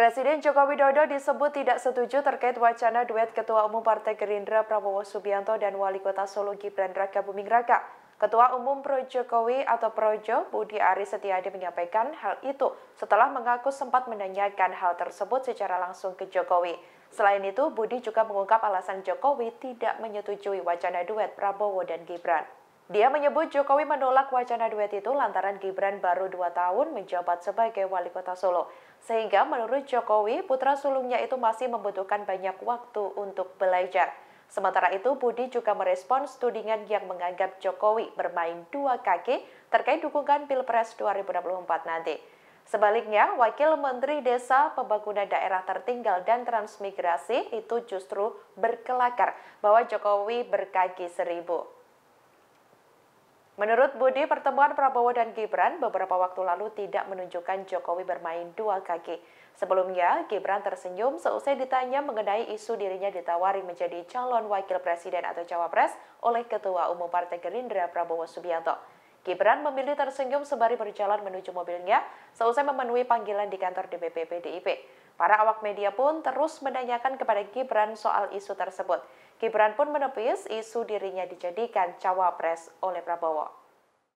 Presiden Joko Widodo disebut tidak setuju terkait wacana duet Ketua Umum Partai Gerindra Prabowo Subianto dan Wali Kota Solo Gibran Raka Buming Raka. Ketua Umum Pro Jokowi atau Projo Budi Ari Setiadi menyampaikan hal itu setelah mengaku sempat menanyakan hal tersebut secara langsung ke Jokowi. Selain itu, Budi juga mengungkap alasan Jokowi tidak menyetujui wacana duet Prabowo dan Gibran. Dia menyebut Jokowi menolak wacana duet itu lantaran Gibran baru dua tahun menjabat sebagai wali kota Solo. Sehingga menurut Jokowi, putra sulungnya itu masih membutuhkan banyak waktu untuk belajar. Sementara itu, Budi juga merespons tudingan yang menganggap Jokowi bermain dua kaki terkait dukungan Pilpres 2024 nanti. Sebaliknya, Wakil Menteri Desa Pembangunan Daerah Tertinggal dan Transmigrasi itu justru berkelakar bahwa Jokowi berkaki seribu. Menurut Budi, pertemuan Prabowo dan Gibran beberapa waktu lalu tidak menunjukkan Jokowi bermain dua kaki. Sebelumnya, Gibran tersenyum seusai ditanya mengenai isu dirinya ditawari menjadi calon wakil presiden atau cawapres oleh Ketua Umum Partai Gerindra Prabowo Subianto. Gibran memilih tersenyum sembari berjalan menuju mobilnya seusai memenuhi panggilan di kantor DPP PDIP. Para awak media pun terus menanyakan kepada Gibran soal isu tersebut. Gibran pun menepis isu dirinya dijadikan cawapres oleh Prabowo.